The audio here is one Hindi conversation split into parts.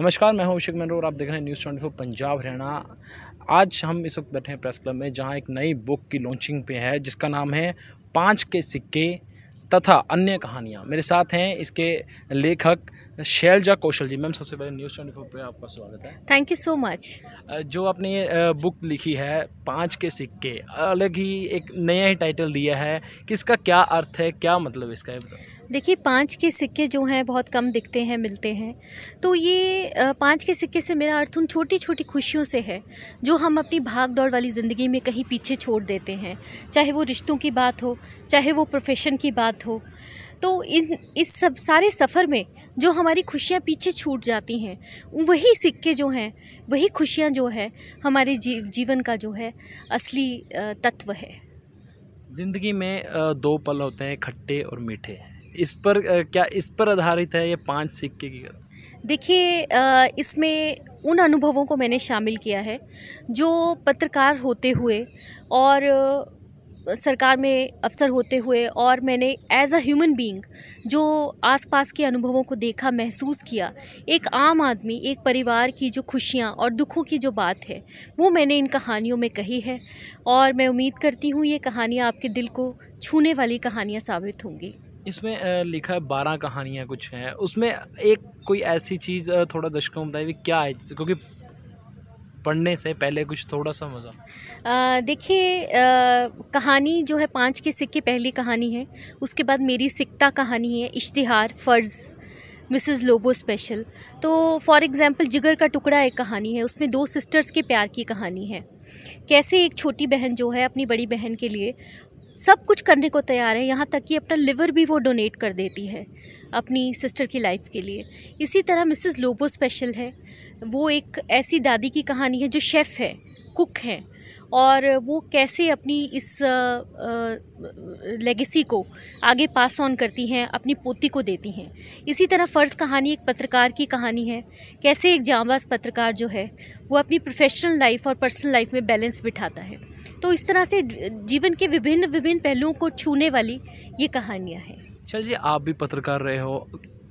नमस्कार मैं हूं अभिषेक मेनरो और आप देख रहे हैं news twenty four Punjab Haryana आज हम इस वक्त बैठे हैं प्रेस क्लब में जहां एक नई बुक की लॉन्चिंग पे है जिसका नाम है पाँच के सिक्के तथा अन्य कहानियां मेरे साथ हैं इसके लेखक शैलजा कौशल जी मैम सबसे पहले न्यूज़ ट्वेंटी फोर पर आपका स्वागत है थैंक यू सो मच जो आपने ये बुक लिखी है पाँच के सिक्के अलग ही एक नया ही टाइटल दिया है कि इसका क्या अर्थ है क्या मतलब इसका है देखिए पाँच के सिक्के जो हैं बहुत कम दिखते हैं मिलते हैं तो ये पाँच के सिक्के से मेरा अर्थ उन छोटी छोटी खुशियों से है जो हम अपनी भाग दौड़ वाली ज़िंदगी में कहीं पीछे छोड़ देते हैं चाहे वो रिश्तों की बात हो चाहे वो प्रोफेशन की बात हो तो इन इस सब सारे सफ़र में जो हमारी खुशियाँ पीछे छूट जाती हैं वही सिक्के जो हैं वही खुशियाँ जो है हमारे जीव जीवन का जो है असली तत्व है ज़िंदगी में दो पल होते हैं खट्टे और मीठे इस पर क्या इस पर आधारित है ये पांच सिक्के की कथा देखिए इसमें उन अनुभवों को मैंने शामिल किया है जो पत्रकार होते हुए और सरकार में अफसर होते हुए और मैंने एज अ ह्यूमन बीइंग जो आसपास के अनुभवों को देखा महसूस किया एक आम आदमी एक परिवार की जो खुशियाँ और दुखों की जो बात है वो मैंने इन कहानियों में कही है और मैं उम्मीद करती हूँ ये कहानियाँ आपके दिल को छूने वाली कहानियाँ साबित होंगी इसमें लिखा है बारह कहानियाँ कुछ हैं उसमें एक कोई ऐसी चीज़ थोड़ा दर्शकों को बताइए क्या है क्योंकि पढ़ने से पहले कुछ थोड़ा सा मज़ा देखिए कहानी जो है पाँच के सिक्के पहली कहानी है उसके बाद मेरी सिक्ता कहानी है इश्तिहार फ़र्ज़ मिसेस लोबो स्पेशल तो फॉर एग्ज़ाम्पल जिगर का टुकड़ा एक कहानी है उसमें दो सिस्टर्स के प्यार की कहानी है कैसे एक छोटी बहन जो है अपनी बड़ी बहन के लिए सब कुछ करने को तैयार है यहाँ तक कि अपना लिवर भी वो डोनेट कर देती है अपनी सिस्टर की लाइफ के लिए इसी तरह मिसेस लोबो स्पेशल है वो एक ऐसी दादी की कहानी है जो शेफ़ है कुक है और वो कैसे अपनी इस लेगेसी को आगे पास ऑन करती हैं अपनी पोती को देती हैं इसी तरह फ़र्ज़ कहानी एक पत्रकार की कहानी है कैसे एक जाँबाज पत्रकार जो है वो अपनी प्रोफेशनल लाइफ और पर्सनल लाइफ में बैलेंस बिठाता है तो इस तरह से जीवन के विभिन्न विभिन्न पहलुओं को छूने वाली ये कहानियाँ हैं चल जी आप भी पत्रकार रहे हो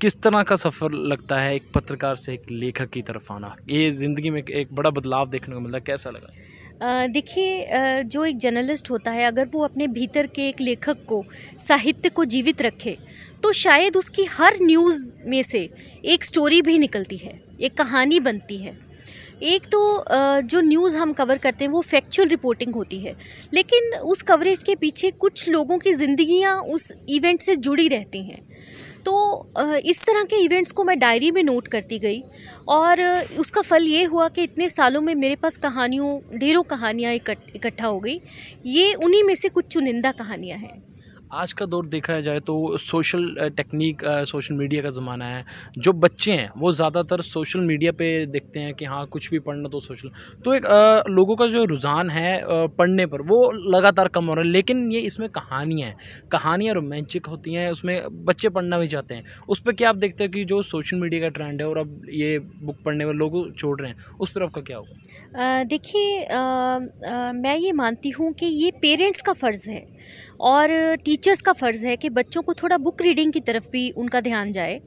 किस तरह का सफ़र लगता है एक पत्रकार से एक लेखक की तरफ आना ये ज़िंदगी में एक बड़ा बदलाव देखने को मिलता है कैसा लगा देखिए जो एक जर्नलिस्ट होता है अगर वो अपने भीतर के एक लेखक को साहित्य को जीवित रखे तो शायद उसकी हर न्यूज़ में से एक स्टोरी भी निकलती है एक कहानी बनती है एक तो जो न्यूज़ हम कवर करते हैं वो फैक्चुअल रिपोर्टिंग होती है लेकिन उस कवरेज के पीछे कुछ लोगों की जिंदगियां उस इवेंट से जुड़ी रहती हैं तो इस तरह के इवेंट्स को मैं डायरी में नोट करती गई और उसका फल ये हुआ कि इतने सालों में मेरे पास कहानियों ढेरों कहानियाँ इकट्ठा हो गई ये उन्हीं में से कुछ चुनिंदा कहानियाँ हैं आज का दौर देखा जाए तो सोशल टेक्निक सोशल मीडिया का ज़माना है जो बच्चे हैं वो ज़्यादातर सोशल मीडिया पे देखते हैं कि हाँ कुछ भी पढ़ना तो सोशल तो एक आ, लोगों का जो रुझान है आ, पढ़ने पर वो लगातार कम हो रहा है लेकिन ये इसमें कहानियाँ हैं कहानियाँ रोमांचिक होती हैं उसमें बच्चे पढ़ना भी चाहते हैं उस पर क्या आप देखते हैं कि जो सोशल मीडिया का ट्रेंड है और अब ये बुक पढ़ने पर लोग छोड़ रहे हैं उस पर आपका क्या होगा देखिए मैं ये मानती हूँ कि ये पेरेंट्स का फ़र्ज़ है और टीचर्स का फ़र्ज़ है कि बच्चों को थोड़ा बुक रीडिंग की तरफ भी उनका ध्यान जाए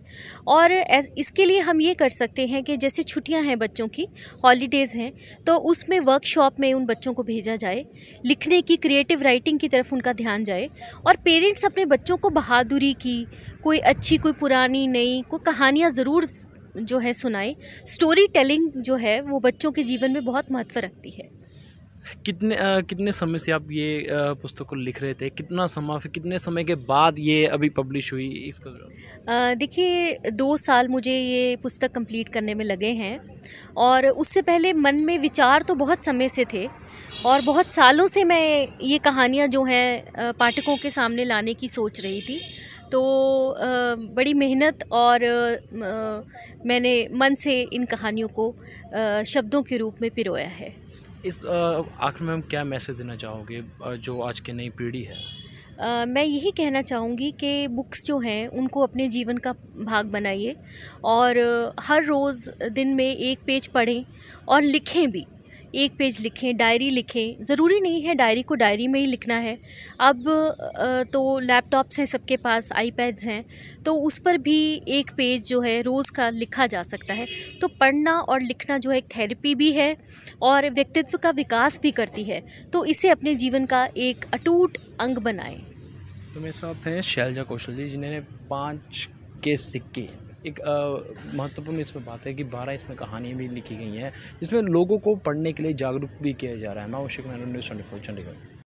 और इसके लिए हम ये कर सकते हैं कि जैसे छुट्टियां हैं बच्चों की हॉलीडेज़ हैं तो उसमें वर्कशॉप में उन बच्चों को भेजा जाए लिखने की क्रिएटिव राइटिंग की तरफ उनका ध्यान जाए और पेरेंट्स अपने बच्चों को बहादुरी की कोई अच्छी कोई पुरानी नई कोई कहानियाँ ज़रूर जो है सुनाए स्टोरी टेलिंग जो है वो बच्चों के जीवन में बहुत महत्व रखती है कितने आ, कितने समय से आप ये पुस्तक को लिख रहे थे कितना समय फिर कितने समय के बाद ये अभी पब्लिश हुई इसका देखिए दो साल मुझे ये पुस्तक कंप्लीट करने में लगे हैं और उससे पहले मन में विचार तो बहुत समय से थे और बहुत सालों से मैं ये कहानियाँ जो हैं पाठकों के सामने लाने की सोच रही थी तो बड़ी मेहनत और मैंने मन से इन कहानियों को शब्दों के रूप में पिरोया है इस आखिर में हम क्या मैसेज देना चाहोगे जो आज की नई पीढ़ी है आ, मैं यही कहना चाहूँगी कि बुक्स जो हैं उनको अपने जीवन का भाग बनाइए और हर रोज़ दिन में एक पेज पढ़ें और लिखें भी एक पेज लिखें डायरी लिखें ज़रूरी नहीं है डायरी को डायरी में ही लिखना है अब तो लैपटॉप्स हैं सबके पास आईपैड्स हैं तो उस पर भी एक पेज जो है रोज़ का लिखा जा सकता है तो पढ़ना और लिखना जो है एक थेरेपी भी है और व्यक्तित्व का विकास भी करती है तो इसे अपने जीवन का एक अटूट अंग बनाएं तो मेरे साथ हैं शैलजा कौशल जी जिन्होंने पाँच के सिक्के एक महत्वपूर्ण इसमें बात है कि बारह इसमें कहानियाँ भी लिखी गई हैं जिसमें लोगों को पढ़ने के लिए जागरूक भी किया जा रहा है मैं Abhishek Narayan news twenty four Chandigarh